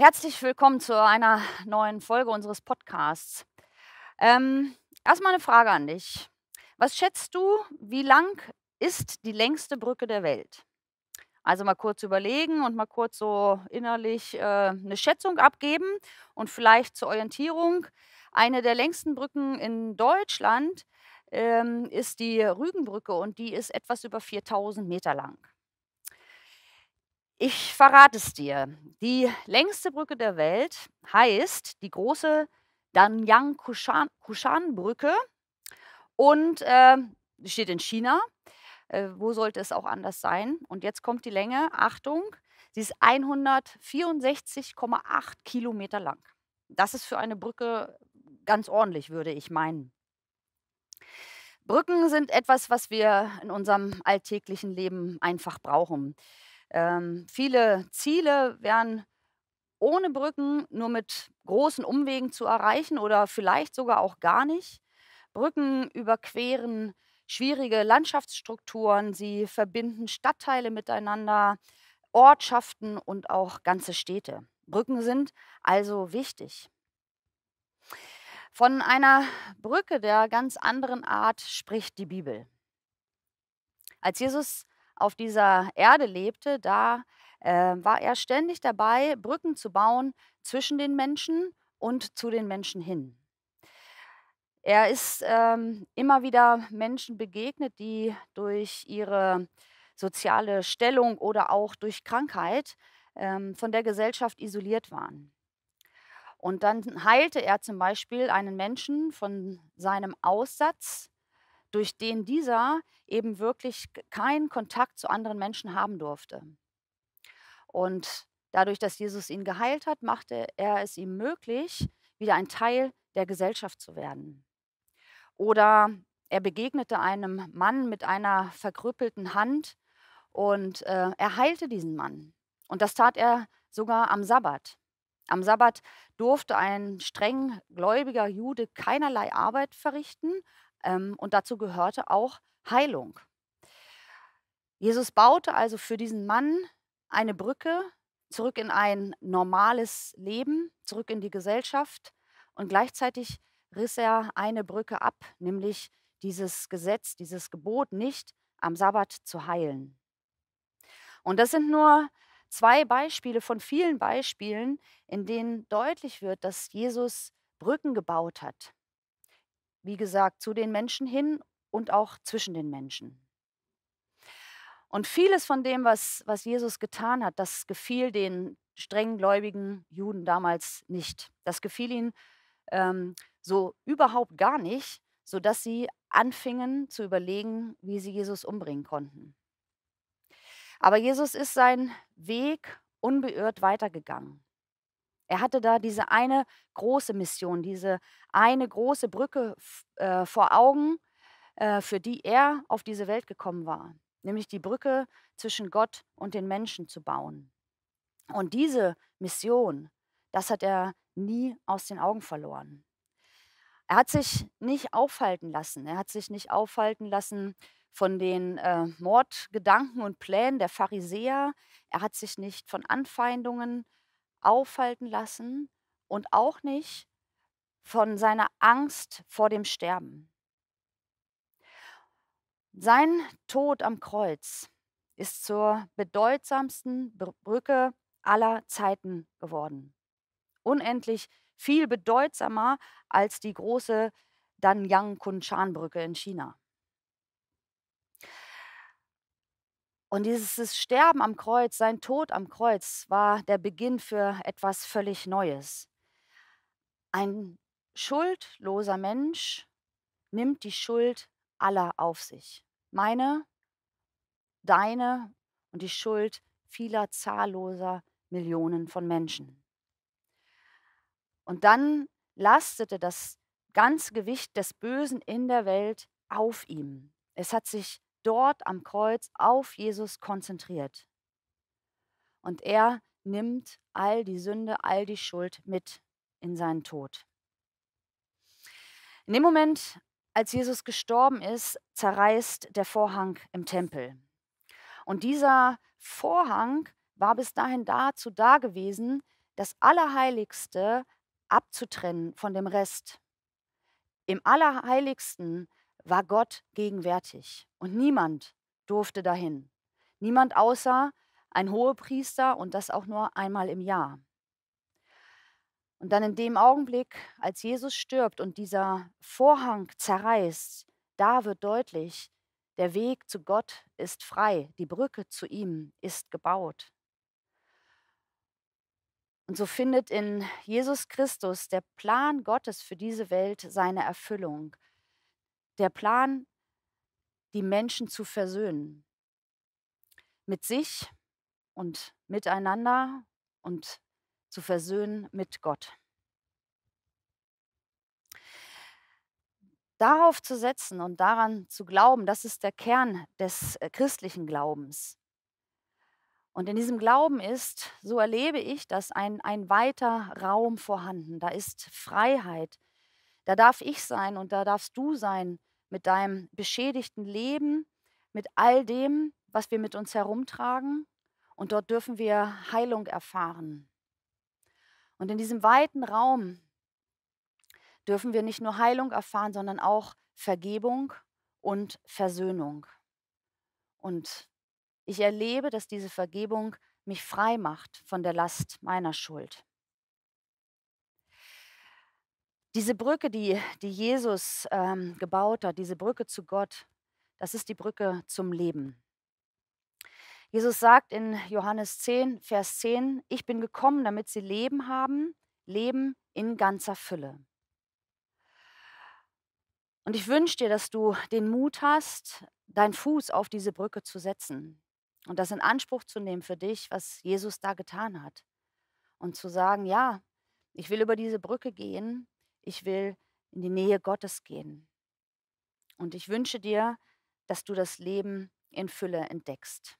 Herzlich willkommen zu einer neuen Folge unseres Podcasts. Ähm, erstmal eine Frage an dich. Was schätzt du, wie lang ist die längste Brücke der Welt? Also mal kurz überlegen und mal kurz so innerlich äh, eine Schätzung abgeben und vielleicht zur Orientierung. Eine der längsten Brücken in Deutschland ähm, ist die Rügenbrücke und die ist etwas über 4000 Meter lang. Ich verrate es dir. Die längste Brücke der Welt heißt die große Danyang-Kushan-Brücke und äh, steht in China. Äh, wo sollte es auch anders sein? Und jetzt kommt die Länge. Achtung, sie ist 164,8 Kilometer lang. Das ist für eine Brücke ganz ordentlich, würde ich meinen. Brücken sind etwas, was wir in unserem alltäglichen Leben einfach brauchen. Ähm, viele Ziele wären ohne Brücken nur mit großen Umwegen zu erreichen oder vielleicht sogar auch gar nicht. Brücken überqueren schwierige Landschaftsstrukturen, sie verbinden Stadtteile miteinander, Ortschaften und auch ganze Städte. Brücken sind also wichtig. Von einer Brücke der ganz anderen Art spricht die Bibel. Als Jesus auf dieser Erde lebte, da äh, war er ständig dabei, Brücken zu bauen zwischen den Menschen und zu den Menschen hin. Er ist ähm, immer wieder Menschen begegnet, die durch ihre soziale Stellung oder auch durch Krankheit ähm, von der Gesellschaft isoliert waren. Und dann heilte er zum Beispiel einen Menschen von seinem Aussatz durch den dieser eben wirklich keinen Kontakt zu anderen Menschen haben durfte. Und dadurch, dass Jesus ihn geheilt hat, machte er es ihm möglich, wieder ein Teil der Gesellschaft zu werden. Oder er begegnete einem Mann mit einer verkrüppelten Hand und äh, er heilte diesen Mann. Und das tat er sogar am Sabbat. Am Sabbat durfte ein streng gläubiger Jude keinerlei Arbeit verrichten, ähm, und dazu gehörte auch Heilung. Jesus baute also für diesen Mann eine Brücke zurück in ein normales Leben, zurück in die Gesellschaft. Und gleichzeitig riss er eine Brücke ab, nämlich dieses Gesetz, dieses Gebot nicht am Sabbat zu heilen. Und das sind nur zwei Beispiele von vielen Beispielen, in denen deutlich wird, dass Jesus Brücken gebaut hat, wie gesagt, zu den Menschen hin und auch zwischen den Menschen. Und vieles von dem, was, was Jesus getan hat, das gefiel den strengen gläubigen Juden damals nicht. Das gefiel ihnen ähm, so überhaupt gar nicht, sodass sie anfingen zu überlegen, wie sie Jesus umbringen konnten. Aber Jesus ist seinen Weg unbeirrt weitergegangen. Er hatte da diese eine große Mission, diese eine große Brücke äh, vor Augen, äh, für die er auf diese Welt gekommen war, nämlich die Brücke zwischen Gott und den Menschen zu bauen. Und diese Mission, das hat er nie aus den Augen verloren. Er hat sich nicht aufhalten lassen. Er hat sich nicht aufhalten lassen von den äh, Mordgedanken und Plänen der Pharisäer. Er hat sich nicht von Anfeindungen aufhalten lassen und auch nicht von seiner Angst vor dem Sterben. Sein Tod am Kreuz ist zur bedeutsamsten Brücke aller Zeiten geworden. Unendlich viel bedeutsamer als die große Danyang-Kunshan-Brücke in China. Und dieses Sterben am Kreuz, sein Tod am Kreuz, war der Beginn für etwas völlig Neues. Ein schuldloser Mensch nimmt die Schuld aller auf sich. Meine, deine und die Schuld vieler zahlloser Millionen von Menschen. Und dann lastete das ganze Gewicht des Bösen in der Welt auf ihm. Es hat sich dort am Kreuz auf Jesus konzentriert. Und er nimmt all die Sünde, all die Schuld mit in seinen Tod. In dem Moment, als Jesus gestorben ist, zerreißt der Vorhang im Tempel. Und dieser Vorhang war bis dahin dazu da gewesen, das Allerheiligste abzutrennen von dem Rest. Im Allerheiligsten war Gott gegenwärtig und niemand durfte dahin. Niemand außer ein Hohepriester und das auch nur einmal im Jahr. Und dann in dem Augenblick, als Jesus stirbt und dieser Vorhang zerreißt, da wird deutlich, der Weg zu Gott ist frei, die Brücke zu ihm ist gebaut. Und so findet in Jesus Christus der Plan Gottes für diese Welt seine Erfüllung der Plan, die Menschen zu versöhnen. Mit sich und miteinander und zu versöhnen mit Gott. Darauf zu setzen und daran zu glauben, das ist der Kern des äh, christlichen Glaubens. Und in diesem Glauben ist, so erlebe ich, dass ein, ein weiter Raum vorhanden. Da ist Freiheit. Da darf ich sein und da darfst du sein mit deinem beschädigten Leben, mit all dem, was wir mit uns herumtragen. Und dort dürfen wir Heilung erfahren. Und in diesem weiten Raum dürfen wir nicht nur Heilung erfahren, sondern auch Vergebung und Versöhnung. Und ich erlebe, dass diese Vergebung mich frei macht von der Last meiner Schuld. Diese Brücke, die, die Jesus ähm, gebaut hat, diese Brücke zu Gott, das ist die Brücke zum Leben. Jesus sagt in Johannes 10, Vers 10, ich bin gekommen, damit sie Leben haben, Leben in ganzer Fülle. Und ich wünsche dir, dass du den Mut hast, deinen Fuß auf diese Brücke zu setzen und das in Anspruch zu nehmen für dich, was Jesus da getan hat. Und zu sagen, ja, ich will über diese Brücke gehen ich will in die Nähe Gottes gehen. Und ich wünsche dir, dass du das Leben in Fülle entdeckst.